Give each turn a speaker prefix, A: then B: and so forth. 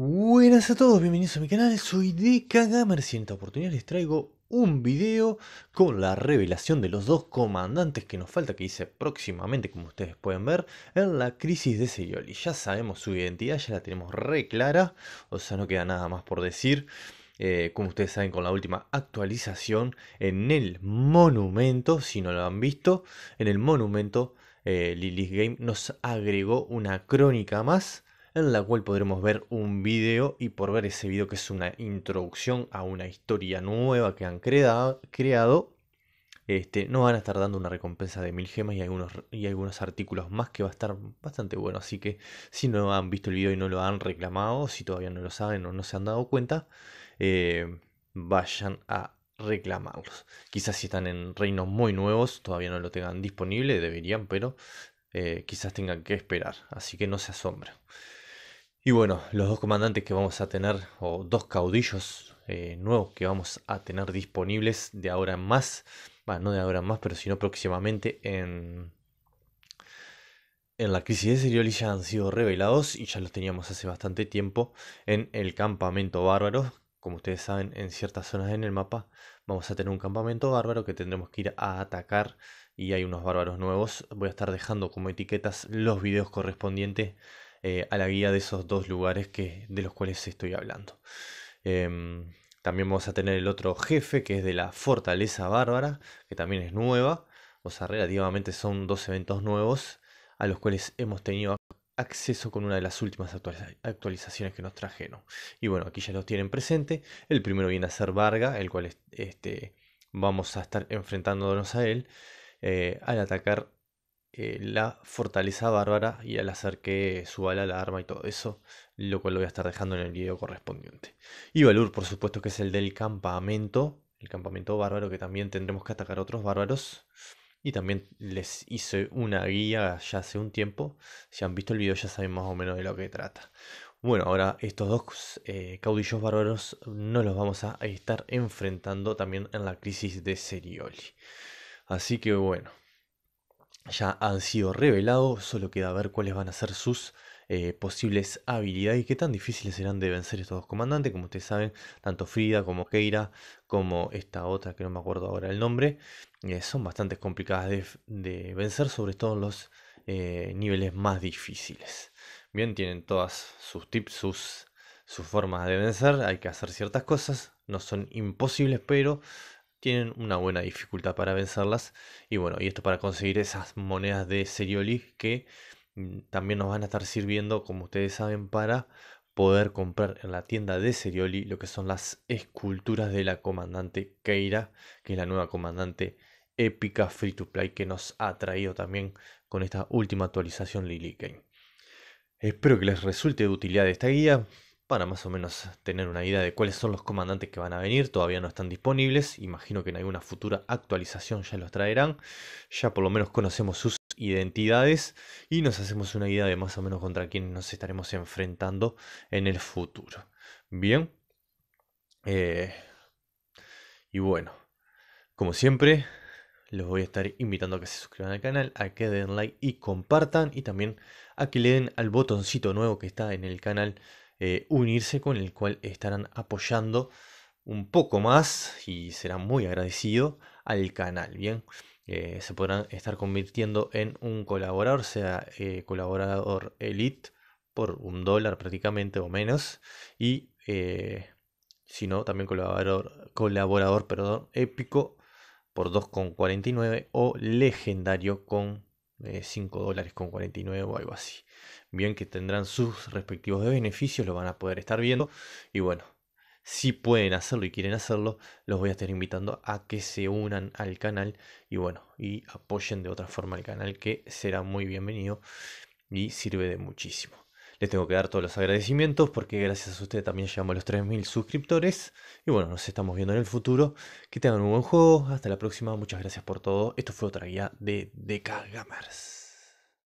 A: Buenas a todos, bienvenidos a mi canal, soy DKGamer y en esta oportunidad les traigo un video con la revelación de los dos comandantes que nos falta que hice próximamente, como ustedes pueden ver, en la crisis de Seyoli. Ya sabemos su identidad, ya la tenemos re clara, o sea no queda nada más por decir. Eh, como ustedes saben con la última actualización en el monumento, si no lo han visto, en el monumento eh, Game nos agregó una crónica más en la cual podremos ver un video y por ver ese video que es una introducción a una historia nueva que han creado, este, nos van a estar dando una recompensa de mil gemas y algunos, y algunos artículos más que va a estar bastante bueno. Así que si no han visto el video y no lo han reclamado, si todavía no lo saben o no se han dado cuenta, eh, vayan a reclamarlos. Quizás si están en reinos muy nuevos, todavía no lo tengan disponible, deberían, pero eh, quizás tengan que esperar. Así que no se asombren. Y bueno, los dos comandantes que vamos a tener, o dos caudillos eh, nuevos que vamos a tener disponibles de ahora en más, bueno, no de ahora en más, pero sino próximamente en, en la crisis de Serioli ya han sido revelados y ya los teníamos hace bastante tiempo en el campamento bárbaro. Como ustedes saben, en ciertas zonas en el mapa vamos a tener un campamento bárbaro que tendremos que ir a atacar y hay unos bárbaros nuevos. Voy a estar dejando como etiquetas los videos correspondientes eh, a la guía de esos dos lugares que, de los cuales estoy hablando. Em, también vamos a tener el otro jefe, que es de la Fortaleza Bárbara, que también es nueva. O sea, relativamente son dos eventos nuevos a los cuales hemos tenido acceso con una de las últimas actualizaciones que nos trajeron. Y bueno, aquí ya los tienen presente. El primero viene a ser Varga, el cual este, vamos a estar enfrentándonos a él eh, al atacar eh, la fortaleza bárbara y al hacer que suba la arma y todo eso, lo cual lo voy a estar dejando en el video correspondiente. Y Valur, por supuesto, que es el del campamento, el campamento bárbaro que también tendremos que atacar a otros bárbaros. Y también les hice una guía ya hace un tiempo. Si han visto el video ya saben más o menos de lo que trata. Bueno, ahora estos dos eh, caudillos bárbaros no los vamos a estar enfrentando también en la crisis de Serioli. Así que bueno, ya han sido revelados, solo queda ver cuáles van a ser sus eh, posibles habilidades y qué tan difíciles serán de vencer estos dos comandantes, como ustedes saben, tanto Frida como Keira, como esta otra que no me acuerdo ahora el nombre, eh, son bastante complicadas de, vencer, sobre todo en los eh, niveles más difíciles. Bien, tienen todas sus tips, sus formas de vencer, hay que hacer ciertas cosas, no son imposibles, pero tienen una buena dificultad para vencerlas. Y bueno, y esto para conseguir esas monedas de Serioli que mm, también nos van a estar sirviendo, como ustedes saben, para poder comprar en la tienda de Serioli lo que son las esculturas de la comandante Keira, que es la nueva comandante épica free to play que nos ha traído también con esta última actualización Lily Kane. Espero que les resulte de utilidad esta guía para más o menos tener una idea de cuáles son los comandantes que van a venir. Todavía no están disponibles, imagino que en alguna futura actualización ya los traerán. Ya por lo menos conocemos sus identidades y nos hacemos una idea de más o menos contra quién nos estaremos enfrentando en el futuro. Bien. Eh, y bueno, como siempre, los voy a estar invitando a que se suscriban al canal, a que den like y compartan y también a que le den al botoncito nuevo que está en el canal eh, unirse con el cual estarán apoyando un poco más y será muy agradecido al canal, ¿bien? Eh, se podrán estar convirtiendo en un colaborador, sea eh, colaborador elite por un dólar prácticamente o menos y si no también colaborador, colaborador perdón, épico por 2,49 o legendario con 5 eh, dólares con 49 o algo así. Bien que tendrán sus respectivos beneficios, lo van a poder estar viendo. Y bueno, si pueden hacerlo y quieren hacerlo, los voy a estar invitando a que se unan al canal y bueno, y apoyen de otra forma al canal que será muy bienvenido y sirve de muchísimo. Les tengo que dar todos los agradecimientos porque gracias a ustedes también llegamos a los 3.000 suscriptores. Y bueno, nos estamos viendo en el futuro. Que tengan un buen juego. Hasta la próxima. Muchas gracias por todo. Esto fue otra guía de Gamers.